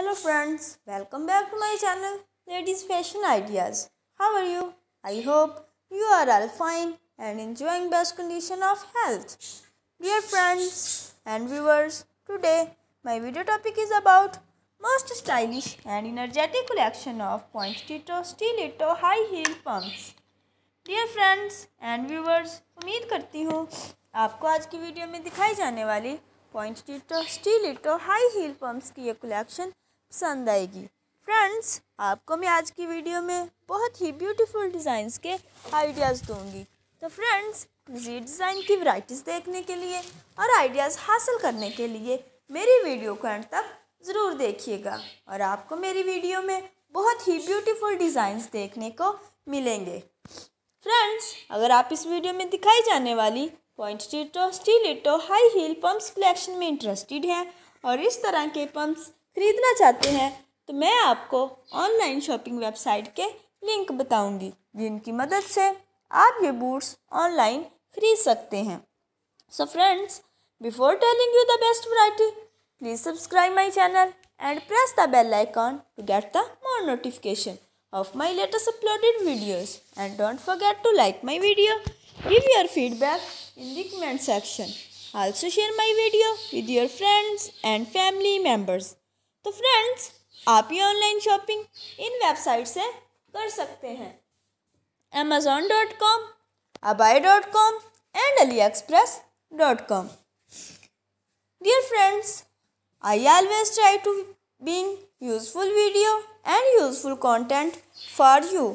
Hello friends welcome back to my channel ladies fashion ideas how are you I hope you are all fine and enjoying best condition of health dear friends and viewers today my video topic is about most stylish and energetic collection of pointed toe stiletto high heel pumps dear friends and viewers उम्मीद करती हूँ आपको आज की video में दिखाई जाने वाली pointed toe stiletto high heel pumps की ये कलेक्शन पसंद आएगी फ्रेंड्स आपको मैं आज की वीडियो में बहुत ही ब्यूटीफुल डिज़ाइंस के आइडियाज़ दूंगी तो फ्रेंड्स मज़ीद डिज़ाइन की वैरायटीज़ देखने के लिए और आइडियाज़ हासिल करने के लिए मेरी वीडियो को एंड तक ज़रूर देखिएगा और आपको मेरी वीडियो में बहुत ही ब्यूटीफुल डिज़ाइंस देखने को मिलेंगे फ्रेंड्स अगर आप इस वीडियो में दिखाई जाने वाली pointed toe stiletto high heel pumps collection में इंटरेस्टेड हैं और इस तरह के पम्प्स खरीदना चाहते हैं तो मैं आपको ऑनलाइन शॉपिंग वेबसाइट के लिंक बताऊंगी जिनकी मदद से आप ये बूट्स ऑनलाइन खरीद सकते हैं so friends before telling you the best variety please subscribe my channel and press the bell icon to get the more notification of my latest uploaded videos and don't forget to like my video give your feedback in the comment section also share my video with your friends and family members तो friends आप ये online shopping इन website से कर सकते हैं Amazon dot com eBay dot com and AliExpress dot com dear friends I always try to being useful video and useful content for you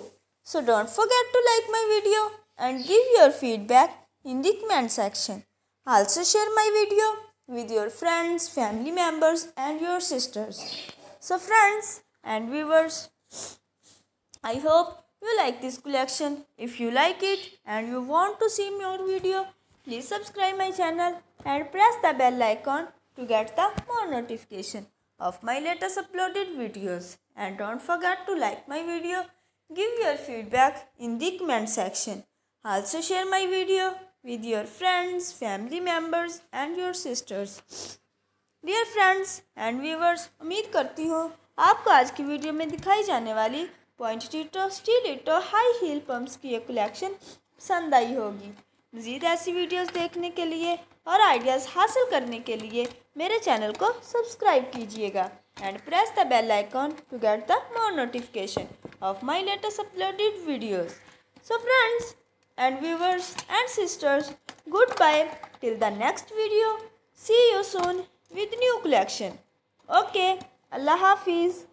so don't forget to like my video and give your feedback in the comment section also share my video with your friends, family members, and your sisters. So, friends and viewers, I hope you like this collection. If you like it and you want to see more video, please subscribe my channel and press the bell icon to get the more notification of my latest uploaded videos. And don't forget to like my video. Give your feedback in the comment section. Also share my video with your friends, family members and your sisters. Dear friends and viewers, उम्मीद करती हूँ आपको आज की video में दिखाई जाने वाली पॉइंट लीटर stiletto high heel pumps की एक कलेक्शन पसंद आई होगी मज़ीद ऐसी वीडियोस देखने के लिए और आइडियाज़ हासिल करने के लिए मेरे चैनल को सब्सक्राइब कीजिएगा and press the bell icon to get the more notification of my latest uploaded videos so friends and viewers and sisters goodbye till the next video see you soon with new collection okay allah hafiz